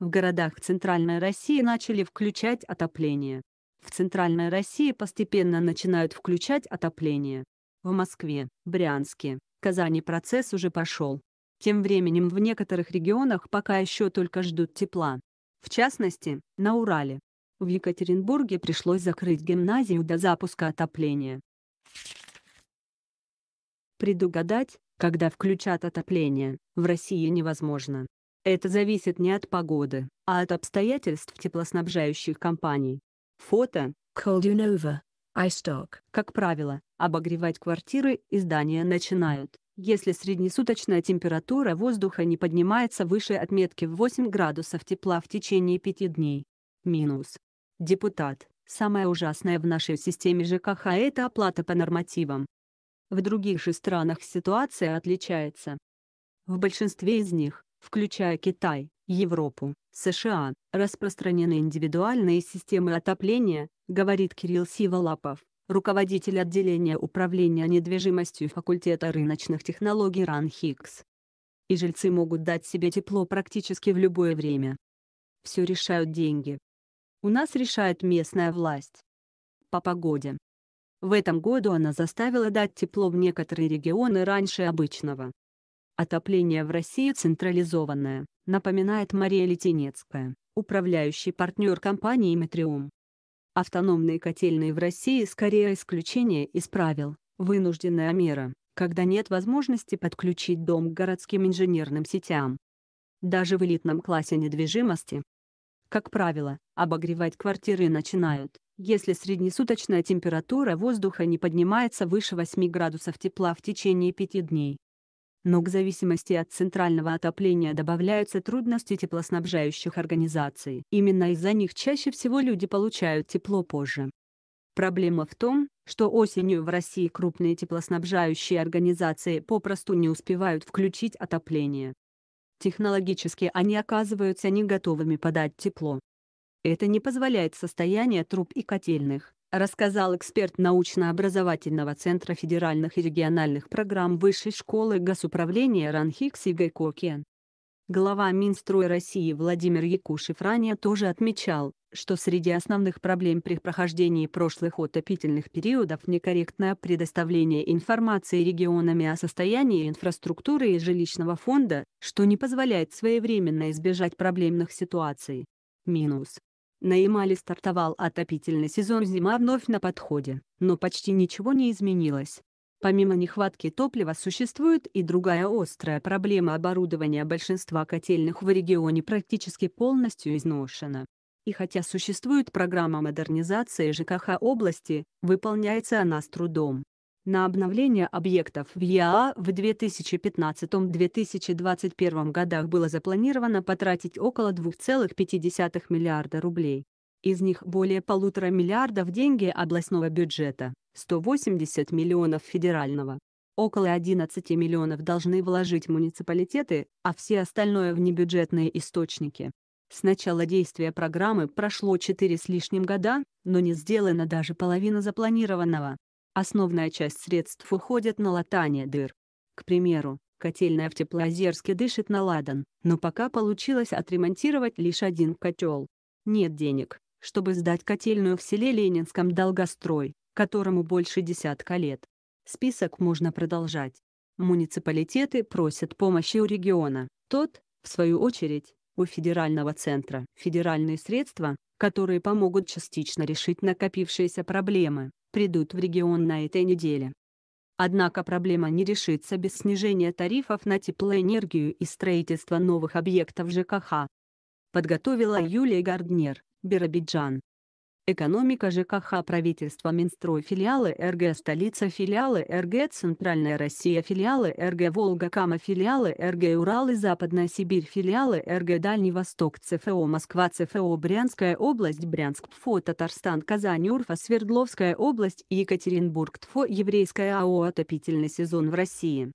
В городах Центральной России начали включать отопление. В Центральной России постепенно начинают включать отопление. В Москве, Брянске, Казани процесс уже пошел. Тем временем в некоторых регионах пока еще только ждут тепла. В частности, на Урале. В Екатеринбурге пришлось закрыть гимназию до запуска отопления. Предугадать, когда включат отопление, в России невозможно. Это зависит не от погоды, а от обстоятельств теплоснабжающих компаний. Фото. Coldunova. iStock. Как правило, обогревать квартиры и здания начинают, если среднесуточная температура воздуха не поднимается выше отметки в 8 градусов тепла в течение 5 дней. Минус. Депутат. Самое ужасное в нашей системе ЖКХ – это оплата по нормативам. В других же странах ситуация отличается. В большинстве из них, включая Китай, Европу, США, распространены индивидуальные системы отопления, говорит Кирилл Сиволапов, руководитель отделения управления недвижимостью факультета рыночных технологий РАНХИКС. И жильцы могут дать себе тепло практически в любое время. Все решают деньги. У нас решает местная власть. По погоде. В этом году она заставила дать тепло в некоторые регионы раньше обычного. Отопление в России централизованное, напоминает Мария Летенецкая, управляющий партнер компании «Метриум». Автономные котельные в России скорее исключение из правил, вынужденная мера, когда нет возможности подключить дом к городским инженерным сетям. Даже в элитном классе недвижимости. Как правило, обогревать квартиры начинают, если среднесуточная температура воздуха не поднимается выше 8 градусов тепла в течение 5 дней но к зависимости от центрального отопления добавляются трудности теплоснабжающих организаций. Именно из-за них чаще всего люди получают тепло позже. Проблема в том, что осенью в России крупные теплоснабжающие организации попросту не успевают включить отопление. Технологически они оказываются не готовыми подать тепло. Это не позволяет состояние труб и котельных, рассказал эксперт научно-образовательного центра федеральных и региональных программ Высшей школы госуправления Ранхикс и Гайкокен. Глава Минстроя России Владимир Якушев ранее тоже отмечал, что среди основных проблем при прохождении прошлых отопительных периодов некорректное предоставление информации регионами о состоянии инфраструктуры и жилищного фонда, что не позволяет своевременно избежать проблемных ситуаций. Минус. На Ямале стартовал отопительный сезон «Зима вновь на подходе», но почти ничего не изменилось. Помимо нехватки топлива существует и другая острая проблема оборудования большинства котельных в регионе практически полностью изношено. И хотя существует программа модернизации ЖКХ области, выполняется она с трудом на обновление объектов в ЯА в 2015-2021 годах было запланировано потратить около 2,5 миллиарда рублей. Из них более полутора миллиардов деньги областного бюджета, 180 миллионов федерального. Около 11 миллионов должны вложить муниципалитеты, а все остальное в небюджетные источники. С начала действия программы прошло 4 с лишним года, но не сделана даже половина запланированного. Основная часть средств уходит на латание дыр. К примеру, котельная в Теплоозерске дышит на ладан, но пока получилось отремонтировать лишь один котел. Нет денег, чтобы сдать котельную в селе Ленинском долгострой, которому больше десятка лет. Список можно продолжать. Муниципалитеты просят помощи у региона. Тот, в свою очередь, у федерального центра федеральные средства, которые помогут частично решить накопившиеся проблемы придут в регион на этой неделе. Однако проблема не решится без снижения тарифов на теплоэнергию и строительства новых объектов ЖКХ. Подготовила Юлия Гарднер, Биробиджан. Экономика ЖКХ правительства Минстрой филиалы РГ Столица филиалы РГ Центральная Россия филиалы РГ Волга Кама филиалы РГ Урал и Западная Сибирь филиалы РГ Дальний Восток ЦФО Москва ЦФО Брянская область Брянск ПФО Татарстан Казань Урфа Свердловская область Екатеринбург ТФО Еврейская АО Отопительный сезон в России